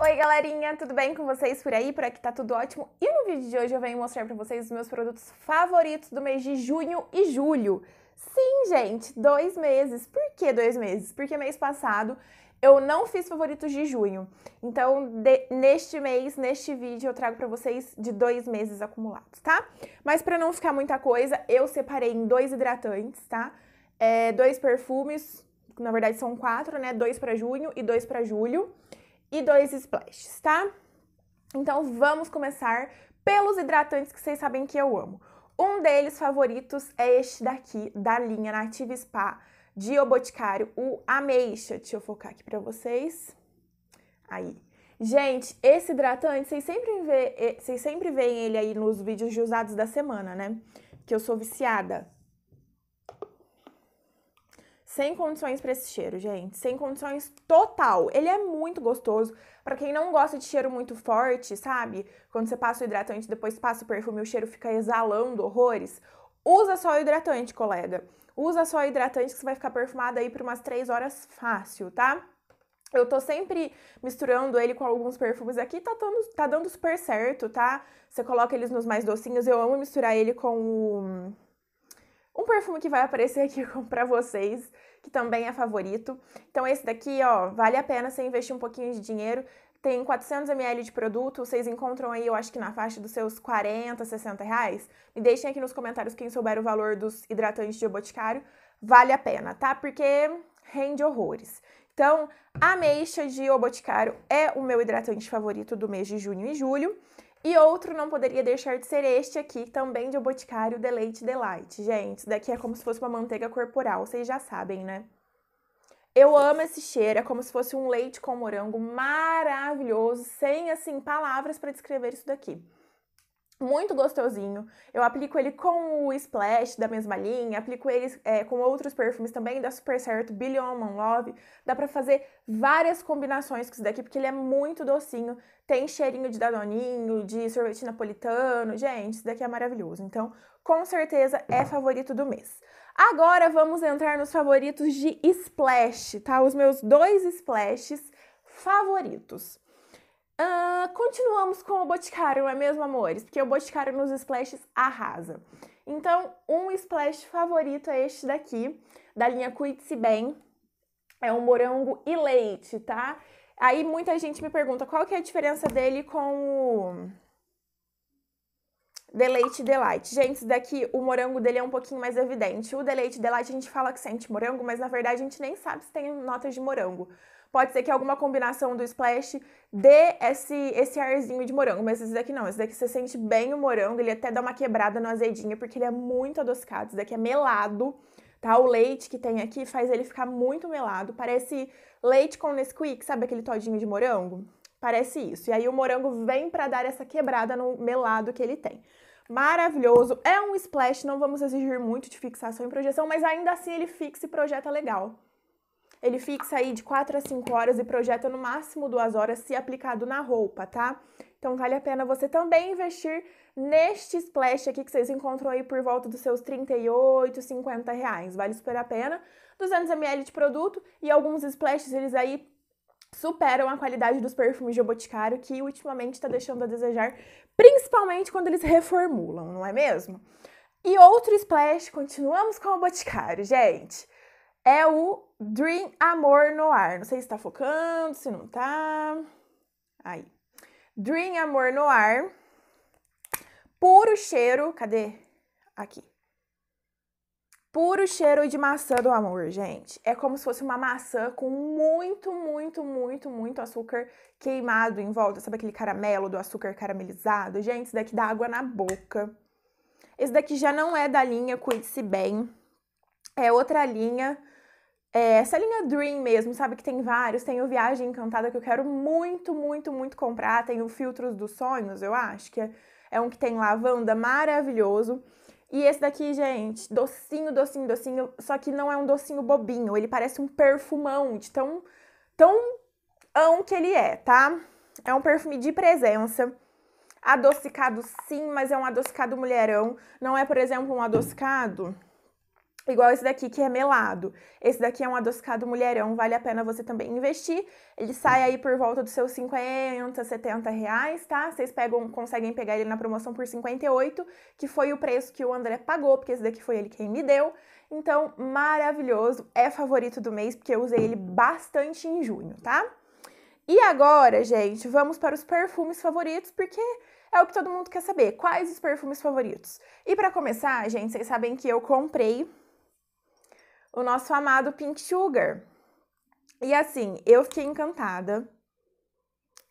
Oi galerinha, tudo bem com vocês por aí? Por aqui tá tudo ótimo. E no vídeo de hoje eu venho mostrar para vocês os meus produtos favoritos do mês de junho e julho. Sim, gente, dois meses. Por que dois meses? Porque mês passado eu não fiz favoritos de junho. Então, de, neste mês, neste vídeo, eu trago para vocês de dois meses acumulados, tá? Mas para não ficar muita coisa, eu separei em dois hidratantes, tá? É, dois perfumes, na verdade são quatro, né? Dois para junho e dois para julho. E dois splashes, tá? Então, vamos começar pelos hidratantes que vocês sabem que eu amo. Um deles favoritos é este daqui da linha Native Spa de O Boticário, o Ameixa. Deixa eu focar aqui para vocês. Aí. Gente, esse hidratante, vocês sempre, vê, eh, vocês sempre veem ele aí nos vídeos de usados da semana, né? Que eu sou viciada. Sem condições para esse cheiro, gente. Sem condições total. Ele é muito gostoso. Para quem não gosta de cheiro muito forte, sabe? Quando você passa o hidratante, depois passa o perfume, o cheiro fica exalando horrores. Usa só o hidratante, colega. Usa só o hidratante que você vai ficar perfumada aí por umas 3 horas fácil, tá? Eu tô sempre misturando ele com alguns perfumes aqui, tá dando, tá dando super certo, tá? Você coloca eles nos mais docinhos. Eu amo misturar ele com o um perfume que vai aparecer aqui para vocês, que também é favorito. Então esse daqui, ó, vale a pena você investir um pouquinho de dinheiro. Tem 400 ml de produto, vocês encontram aí, eu acho que na faixa dos seus 40, 60 reais. Me deixem aqui nos comentários quem souber o valor dos hidratantes de boticário. Vale a pena, tá? Porque rende horrores. Então, a ameixa de O Boticário é o meu hidratante favorito do mês de junho e julho. E outro não poderia deixar de ser este aqui, também de O Boticário Deleite Delight. Gente, isso daqui é como se fosse uma manteiga corporal, vocês já sabem, né? Eu amo esse cheiro, é como se fosse um leite com morango maravilhoso, sem assim palavras para descrever isso daqui muito gostosinho. Eu aplico ele com o Splash da mesma linha, aplico ele é, com outros perfumes também, dá super certo. Billion Man Love. Dá pra fazer várias combinações com isso daqui, porque ele é muito docinho. Tem cheirinho de danoninho, de sorvete napolitano. Gente, isso daqui é maravilhoso. Então, com certeza é favorito do mês. Agora vamos entrar nos favoritos de Splash, tá? Os meus dois Splashes favoritos. Uh, continuamos com o Boticário, não é mesmo, amores? Porque o Boticário nos splashes arrasa. Então, um splash favorito é este daqui, da linha Cuide-se Bem. É um morango e leite, tá? Aí muita gente me pergunta qual que é a diferença dele com o Deleite Delight. Gente, esse daqui, o morango dele é um pouquinho mais evidente. O Deleite Delight a gente fala que sente morango, mas na verdade a gente nem sabe se tem notas de morango. Pode ser que alguma combinação do splash dê esse, esse arzinho de morango, mas esse daqui não. Esse daqui você sente bem o morango, ele até dá uma quebrada no azedinho, porque ele é muito adocicado. Esse daqui é melado, tá? O leite que tem aqui faz ele ficar muito melado. Parece leite com Nesquik, sabe aquele todinho de morango? Parece isso. E aí o morango vem para dar essa quebrada no melado que ele tem. Maravilhoso. É um splash, não vamos exigir muito de fixação e projeção, mas ainda assim ele fixa e projeta legal. Ele fixa aí de 4 a 5 horas e projeta no máximo 2 horas se aplicado na roupa, tá? Então vale a pena você também investir neste splash aqui que vocês encontram aí por volta dos seus 38, 50 reais. Vale super a pena. 200 ml de produto e alguns splashes eles aí superam a qualidade dos perfumes de Boticário, que ultimamente está deixando a desejar, principalmente quando eles reformulam, não é mesmo? E outro splash, continuamos com o Boticário, gente. É o Dream Amor Noir. Não sei se está focando, se não está. Aí. Dream Amor Noir. Puro cheiro. Cadê? Aqui puro cheiro de maçã do amor, gente. É como se fosse uma maçã com muito, muito, muito, muito açúcar queimado em volta. Sabe aquele caramelo do açúcar caramelizado? Gente, isso daqui dá água na boca. Esse daqui já não é da linha Cuide-se Bem. É outra linha. É essa linha Dream mesmo, sabe? Que tem vários. Tem o Viagem Encantada, que eu quero muito, muito, muito comprar. Tem o Filtros dos Sonhos, eu acho, que é, é um que tem lavanda maravilhoso. E esse daqui, gente, docinho, docinho, docinho, só que não é um docinho bobinho, ele parece um perfumão de tão, tão ão que ele é, tá? É um perfume de presença, adocicado sim, mas é um adocicado mulherão, não é, por exemplo, um adocicado Igual esse daqui que é melado. Esse daqui é um adocicado mulherão, vale a pena você também investir. Ele sai aí por volta dos seus 50, 70 reais, tá? Vocês pegam, conseguem pegar ele na promoção por 58, que foi o preço que o André pagou, porque esse daqui foi ele quem me deu. Então, maravilhoso, é favorito do mês, porque eu usei ele bastante em junho, tá? E agora, gente, vamos para os perfumes favoritos, porque é o que todo mundo quer saber. Quais os perfumes favoritos? E para começar, gente, vocês sabem que eu comprei o nosso amado Pink Sugar. E assim, eu fiquei encantada,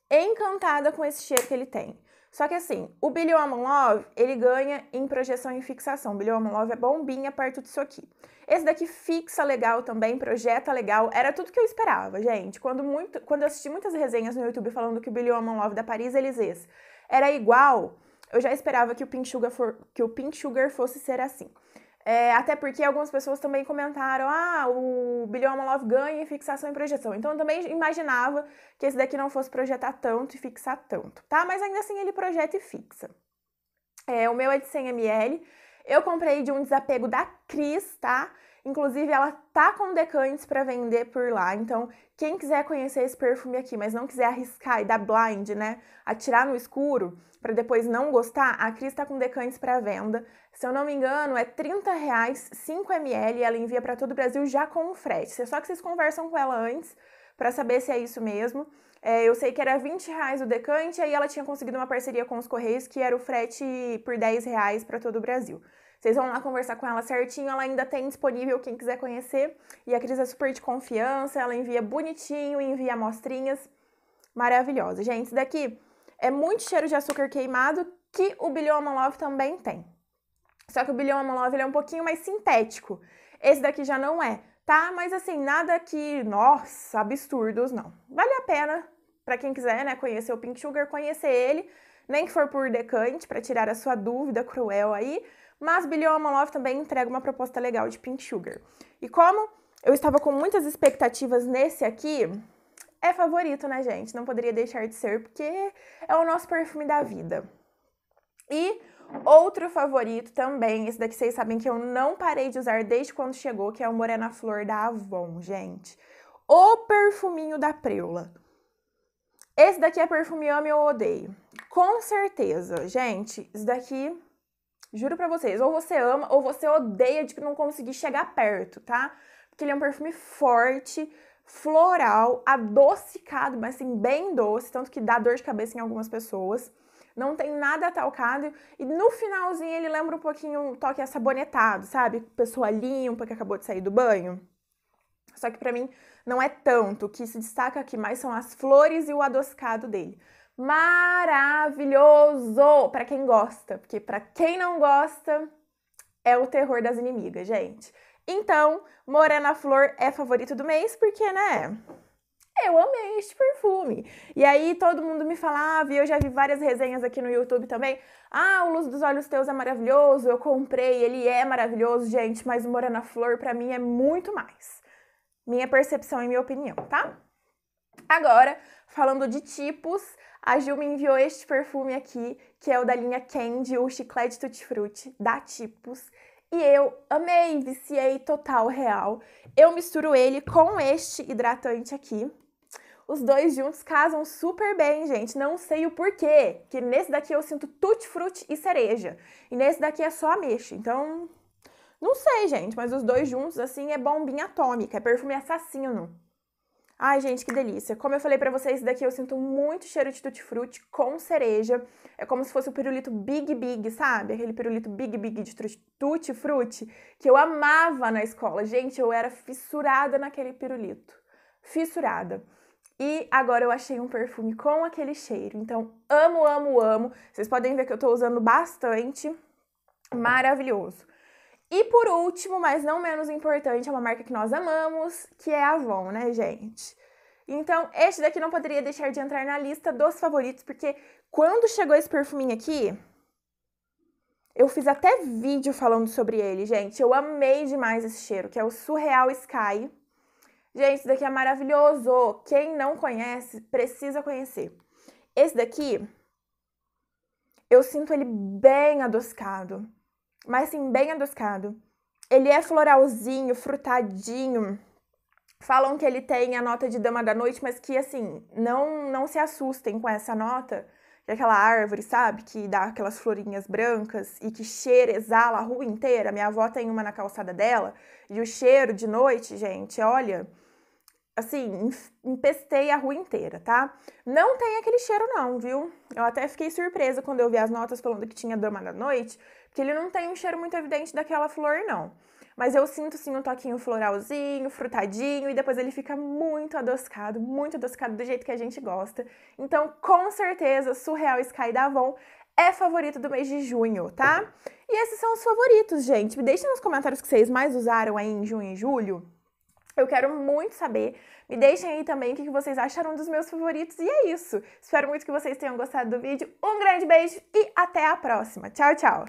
encantada com esse cheiro que ele tem. Só que assim, o Billy Woman Love, ele ganha em projeção e fixação. O Billy Woman Love é bombinha perto disso aqui. Esse daqui fixa legal também, projeta legal. Era tudo que eu esperava, gente. Quando, muito, quando eu assisti muitas resenhas no YouTube falando que o Billy Woman Love da Paris Elysées era igual, eu já esperava que o Pink Sugar, for, que o Pink Sugar fosse ser assim. É, até porque algumas pessoas também comentaram: ah, o Billion Love ganha em fixação e projeção. Então eu também imaginava que esse daqui não fosse projetar tanto e fixar tanto, tá? Mas ainda assim ele projeta e fixa. É, o meu é de 100 ml. Eu comprei de um desapego da Cris, tá? Inclusive, ela tá com decantes para vender por lá. Então, quem quiser conhecer esse perfume aqui, mas não quiser arriscar e dar blind, né? Atirar no escuro para depois não gostar, a Cris tá com decantes para venda. Se eu não me engano, é 30 reais 5 ml. Ela envia para todo o Brasil já com frete. É só que vocês conversam com ela antes para saber se é isso mesmo. É, eu sei que era 20 reais o decante, aí ela tinha conseguido uma parceria com os Correios, que era o frete por 10 reais para todo o Brasil. Vocês vão lá conversar com ela certinho, ela ainda tem disponível quem quiser conhecer. E a Cris é super de confiança, ela envia bonitinho, envia amostrinhas. Maravilhosa. Gente, isso daqui é muito cheiro de açúcar queimado que o Bilhão Amolov também tem. Só que o Bilhão Amolov é um pouquinho mais sintético. Esse daqui já não é, tá? Mas assim, nada que, nossa, absurdos, não. Vale a pena para quem quiser né, conhecer o Pink Sugar, conhecer ele, nem que for por decante, para tirar a sua dúvida cruel aí. Mas Billy Love também entrega uma proposta legal de Pink Sugar. E como eu estava com muitas expectativas nesse aqui, é favorito, né, gente? Não poderia deixar de ser, porque é o nosso perfume da vida. E outro favorito também, esse daqui vocês sabem que eu não parei de usar desde quando chegou, que é o Morena Flor da Avon, gente. O perfuminho da Preula. Esse daqui é perfume Ame ou Odeio. Com certeza, gente, esse daqui, juro pra vocês, ou você ama ou você odeia de não conseguir chegar perto, tá? Porque ele é um perfume forte, floral, adocicado, mas assim, bem doce, tanto que dá dor de cabeça em algumas pessoas não tem nada talcado. E no finalzinho ele lembra um pouquinho um toque assabonetado, sabe? Pessoa limpa que acabou de sair do banho só que para mim não é tanto. O que se destaca aqui mais são as flores e o adoscado dele. Maravilhoso para quem gosta, porque para quem não gosta é o terror das inimigas, gente. Então, Morena Flor é favorito do mês porque, né? Eu amei este perfume. E aí todo mundo me falava, ah, e eu já vi várias resenhas aqui no YouTube também. Ah, o Luz dos Olhos Teus é maravilhoso, eu comprei, ele é maravilhoso, gente, mas o Morena Flor para mim é muito mais. Minha percepção e minha opinião, tá? Agora, falando de tipos, a Gil me enviou este perfume aqui, que é o da linha Candy, o Chiclete Tutti Frutti, da Tipos. E eu amei, viciei total real. Eu misturo ele com este hidratante aqui. Os dois juntos casam super bem, gente. Não sei o porquê, que nesse daqui eu sinto tutti-frutti e cereja. E nesse daqui é só ameixa. Então, não sei, gente, mas os dois juntos, assim, é bombinha atômica, é perfume assassino. Ai, gente, que delícia. Como eu falei para vocês, daqui eu sinto muito cheiro de tutti-frutti com cereja. É como se fosse o pirulito Big Big, sabe? Aquele pirulito Big Big de tutti-frutti que eu amava na escola. Gente, eu era fissurada naquele pirulito. Fissurada. E agora eu achei um perfume com aquele cheiro. Então, amo, amo, amo. Vocês podem ver que eu tô usando bastante. Maravilhoso. E por último, mas não menos importante, é uma marca que nós amamos, que é a Avon, né, gente? Então, este daqui não poderia deixar de entrar na lista dos favoritos, porque quando chegou esse perfuminho aqui, eu fiz até vídeo falando sobre ele, gente. Eu amei demais esse cheiro, que é o Surreal Sky. Gente, esse daqui é maravilhoso. Quem não conhece, precisa conhecer. Esse daqui, eu sinto ele bem adoscado mas sim bem adoscado. Ele é floralzinho, frutadinho. Falam que ele tem a nota de dama da noite, mas que assim, não não se assustem com essa nota, que é aquela árvore, sabe, que dá aquelas florinhas brancas e que cheira, exala a rua inteira. Minha avó tem uma na calçada dela, e o cheiro de noite, gente, olha, assim, empestei a rua inteira, tá? Não tem aquele cheiro não, viu? Eu até fiquei surpresa quando eu vi as notas falando que tinha dama da noite, que ele não tem um cheiro muito evidente daquela flor, não. Mas eu sinto sim um toquinho floralzinho, frutadinho, e depois ele fica muito adoscado, muito adoscado do jeito que a gente gosta. Então, com certeza, Surreal Sky da Avon é favorito do mês de junho, tá? E esses são os favoritos, gente. Me deixem nos comentários que vocês mais usaram aí em junho e julho. Eu quero muito saber. Me deixem aí também o que vocês acharam dos meus favoritos. E é isso. Espero muito que vocês tenham gostado do vídeo. Um grande beijo e até a próxima. Tchau, tchau!